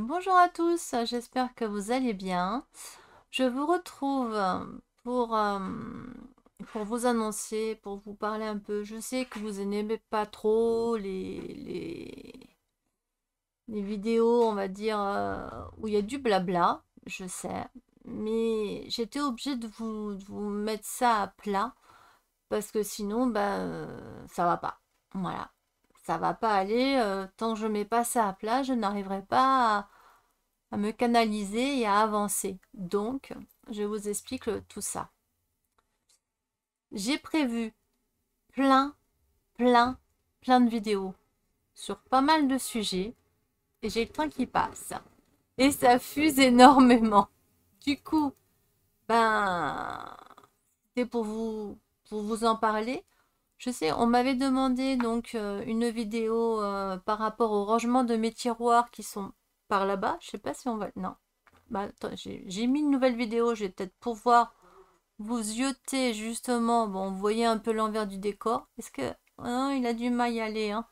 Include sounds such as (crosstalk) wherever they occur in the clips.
bonjour à tous, j'espère que vous allez bien. Je vous retrouve euh, pour, euh, pour vous annoncer, pour vous parler un peu. Je sais que vous n'aimez pas trop les, les, vidéos, on va dire, euh, où il y a du blabla, je sais. Mais j'étais obligée de vous, vous mettre ça à plat parce que sinon, ben, ça va pas. Voilà ça va pas aller, euh, tant que je mets pas ça à plat, je n'arriverai pas à, me canaliser et à avancer. Donc, je vous explique euh, tout ça. J'ai prévu plein, plein, plein de vidéos sur pas mal de sujets et j'ai le temps qui passe. Et ça fuse énormément. Du coup, ben, c'est pour vous, pour vous en parler je sais, on m'avait demandé donc euh, une vidéo euh, par rapport au rangement de mes tiroirs qui sont par là-bas. Je sais pas si on va... Non. Bah, j'ai mis une nouvelle vidéo, je vais peut-être pouvoir vous yoter justement. Bon, vous voyez un peu l'envers du décor. Est-ce que... Hein, il a du mal à y aller. Hein.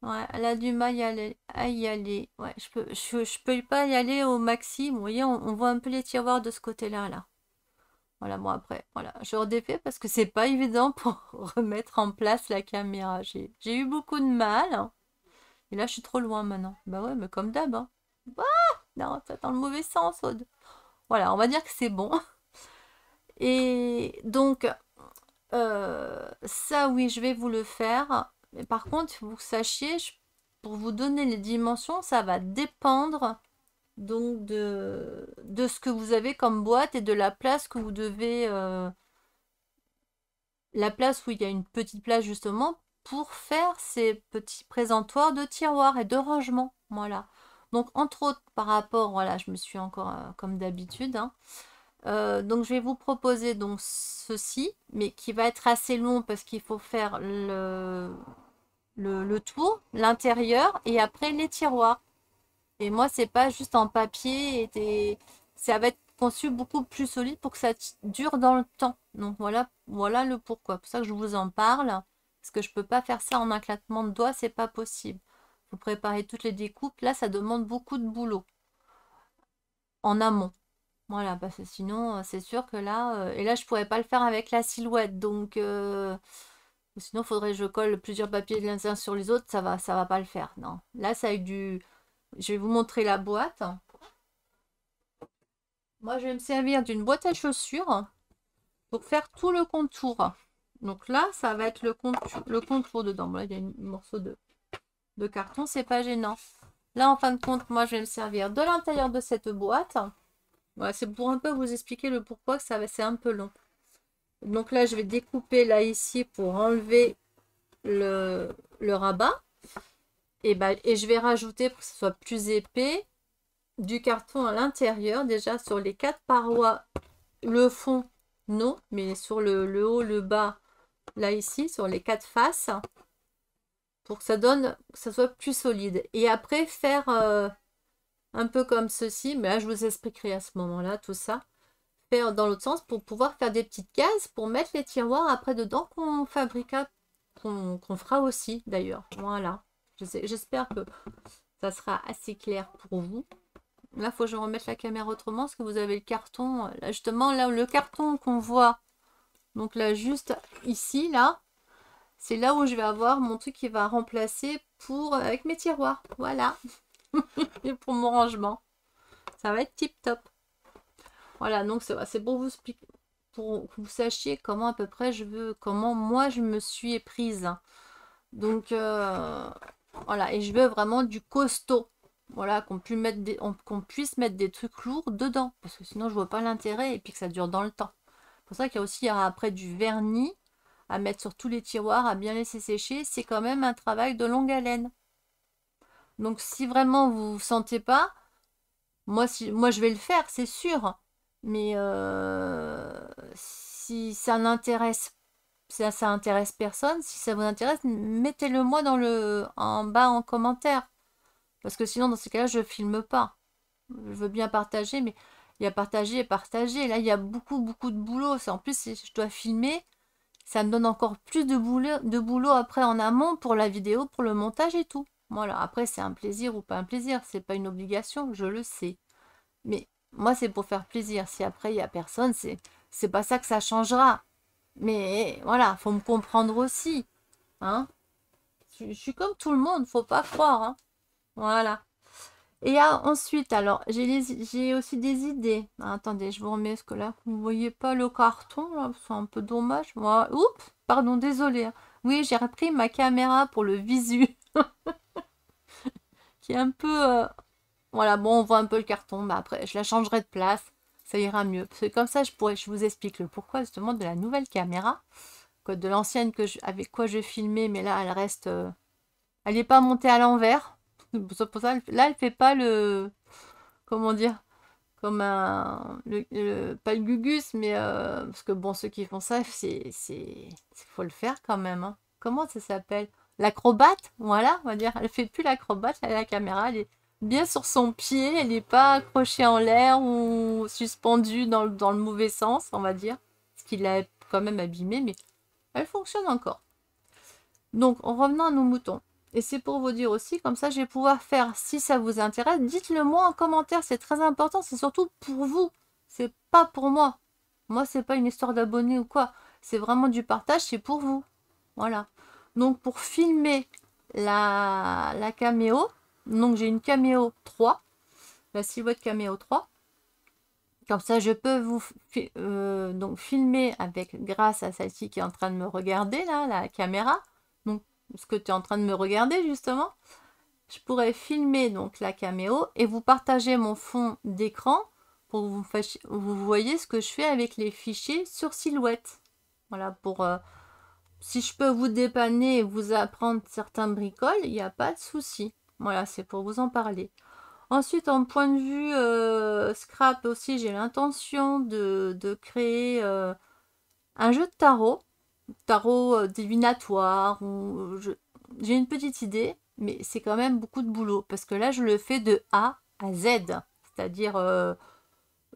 Ouais, elle a du mal à y aller. À y aller. Ouais, je peux, je, peux pas y aller au maxi. Vous voyez, on, voit un peu les tiroirs de ce côté-là. là. Voilà, moi après, voilà, je redéfais parce que c'est pas évident pour (laughs) remettre en place la caméra. J'ai eu beaucoup de mal. Hein. Et là, je suis trop loin maintenant. Bah ouais, mais comme d'hab. Hein. Bah, non, ça dans le mauvais sens, Aude. Voilà, on va dire que c'est bon. (laughs) Et donc, euh, ça, oui, je vais vous le faire. Mais par contre, vous sachiez, pour vous donner les dimensions, ça va dépendre donc de, ce que vous avez comme boîte et de la place que vous devez, euh, la place où il y a une petite place justement pour faire ces petits présentoirs de tiroirs et de rangements. Voilà. Donc entre autres par rapport, voilà, je me suis encore euh, comme d'habitude. Hein. Euh, donc je vais vous proposer donc ceci, mais qui va être assez long parce qu'il faut faire le, le tour, l'intérieur et après les tiroirs. Et moi, c'est pas juste en papier. Et ça va être conçu beaucoup plus solide pour que ça dure dans le temps. Donc voilà, voilà le pourquoi. C'est pour ça que je vous en parle. Parce que je peux pas faire ça en un claquement de doigts, c'est pas possible. Vous préparez toutes les découpes. Là, ça demande beaucoup de boulot en amont. Voilà, parce que sinon, euh, c'est sûr que là... Euh, et là, je ne pourrais pas le faire avec la silhouette. Donc, Sinon, euh, sinon, faudrait que je colle plusieurs papiers les uns sur les autres. Ça va, ça va pas le faire, non. Là, c'est avec du je vais vous montrer la boîte. Moi, je vais me servir d'une boîte à chaussures pour faire tout le contour. Donc là, ça va être le contour, le contour dedans. il y a un morceau de, de carton, c'est pas gênant. Là, en fin de compte, moi, je vais me servir de l'intérieur de cette boîte. Voilà, c'est pour un peu vous expliquer le pourquoi, ça va, c'est un peu long. Donc là, je vais découper là ici pour enlever le rabat. Bah, et, je vais rajouter, pour que ce soit plus épais, du carton à l'intérieur. Déjà sur les quatre parois, le fond, non, mais sur le, haut, le bas, là ici, sur les quatre faces, pour que ça donne, que ça soit plus solide. Et après, faire euh, un peu comme ceci, mais là je vous expliquerai à ce moment-là tout ça faire dans l'autre sens pour pouvoir faire des petites cases pour mettre les tiroirs après dedans qu'on fabriquera qu'on fera aussi d'ailleurs. Voilà. J'espère que ça sera assez clair pour vous. Là, il faut que je remette la caméra autrement parce que vous avez le carton. Euh, justement, là, le carton qu'on voit, donc là, juste ici, là, c'est là où je vais avoir mon truc qui va remplacer pour euh, avec mes tiroirs. Voilà. (laughs) Et pour mon rangement. Ça va être tip top. Voilà, donc c'est pour vous pour que vous sachiez comment à peu près je veux, comment moi je me suis prise. Donc, euh, voilà, et je veux vraiment du costaud. Voilà, qu'on puisse, mettre des, puisse mettre des trucs lourds dedans. Parce que sinon, je vois pas l'intérêt et puis que ça dure dans le temps. C'est pour ça qu'il y a aussi hein, après du vernis à mettre sur tous les tiroirs, à bien laisser sécher. C'est quand même un travail de longue haleine. Donc si vraiment vous sentez pas, moi, si, moi je vais le faire, c'est sûr. Mais euh, si ça n'intéresse ça, ça intéresse personne. Si ça vous intéresse, mettez-le moi dans le, en bas en commentaire. Parce que sinon, dans ce cas-là, je filme pas. Je veux bien partager, mais il y a partager et partager. Là, il y a beaucoup, beaucoup de boulot. En plus, si je dois filmer, ça me donne encore plus de boulot, de boulot après en amont pour la vidéo, pour le montage et tout. Voilà, après, c'est un plaisir ou pas un plaisir. C'est pas une obligation, je le sais. Mais moi, c'est pour faire plaisir. Si après, il n'y a personne, c'est pas ça que ça changera. Mais voilà, faut me comprendre aussi. Hein je, suis comme tout le monde, faut pas croire. Hein. voilà. Et ah, ensuite, alors, j'ai aussi des idées. Ah, attendez, je vous remets ce que là, vous voyez pas le carton, c'est un peu dommage. Moi, oups, pardon, désolé. Hein. Oui, j'ai repris ma caméra pour le visu. (laughs) Qui est un peu... Euh, voilà, bon, on voit un peu le carton, mais après, je la changerai de place ça ira mieux. C'est comme ça, je, pourrais, je vous explique le pourquoi justement de la nouvelle caméra, de l'ancienne que avec quoi je filmais, mais là, elle reste... Euh, elle n'est pas montée à l'envers. (laughs) Pour ça, là, elle fait pas le... Comment dire comme un le, pas le gugus mais euh, parce que bon ceux qui font ça c'est c'est faut le faire quand même hein. comment ça s'appelle l'acrobate voilà on va dire elle fait plus l'acrobate la caméra elle est bien sur son pied, elle n'est pas accrochée en l'air ou suspendue dans le, mauvais sens, on va dire. Ce qui l'a quand même abîmée, mais elle fonctionne encore. Donc, en revenant à nos moutons. Et c'est pour vous dire aussi, comme ça je vais pouvoir faire, si ça vous intéresse, dites-le moi en commentaire, c'est très important, c'est surtout pour vous, c'est pas pour moi. Moi, c'est pas une histoire d'abonnés ou quoi, c'est vraiment du partage, c'est pour vous. Voilà. Donc, pour filmer la, la caméo, donc j'ai une caméo 3, la silhouette caméo 3. Comme ça, je peux vous euh, donc filmer avec grâce à celle-ci qui est en train de me regarder, là, la caméra. Donc, ce que tu es en train de me regarder, justement. Je pourrais filmer donc la caméo et vous partager mon fond d'écran pour que vous, vous voyez ce que je fais avec les fichiers sur silhouette. Voilà, pour... Euh, si je peux vous dépanner et vous apprendre certains bricoles, il n'y a pas de souci. Voilà, c'est pour vous en parler. Ensuite, en point de vue euh, scrap aussi, j'ai l'intention de, créer euh, un jeu de tarot, tarot euh, divinatoire. J'ai une petite idée, mais c'est quand même beaucoup de boulot parce que là, je le fais de A à Z, c'est-à-dire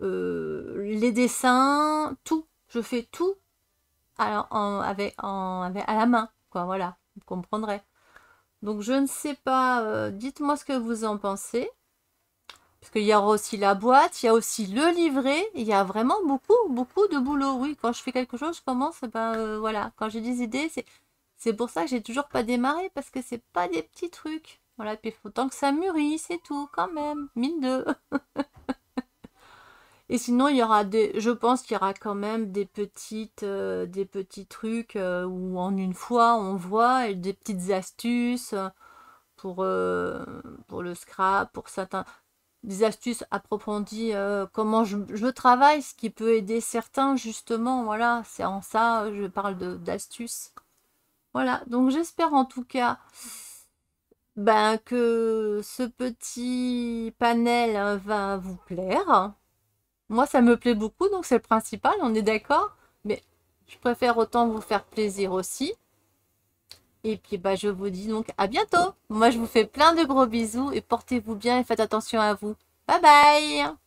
les dessins, tout. Je fais tout à, en, en, à la main, quoi. Voilà, vous comprendrez. Donc je ne sais pas, euh, dites-moi ce que vous en pensez. Parce qu'il y a aussi la boîte, il y a aussi le livret, il y a vraiment beaucoup, beaucoup de boulot. Oui, quand je fais quelque chose, je commence, eh ben euh, voilà, quand j'ai des idées, c'est pour ça que j'ai toujours pas démarré, parce que c'est pas des petits trucs. Voilà, puis il faut tant que ça mûrit, c'est tout, quand même, mine de (laughs) Et sinon, il y aura des, je pense qu'il y aura quand même des petites, euh, des petits trucs euh, où en une fois on voit des petites astuces euh, pour, le scrap, pour certains, des astuces approfondies, comment je, travaille, ce qui peut aider certains justement. Voilà, c'est en ça je parle d'astuces. Voilà, donc j'espère en tout cas ben, que ce petit panel va vous plaire. Moi, ça me plaît beaucoup, donc c'est le principal, on est d'accord. Mais je préfère autant vous faire plaisir aussi. Et puis, bah, je vous dis donc à bientôt. Moi, je vous fais plein de gros bisous et portez-vous bien et faites attention à vous. Bye bye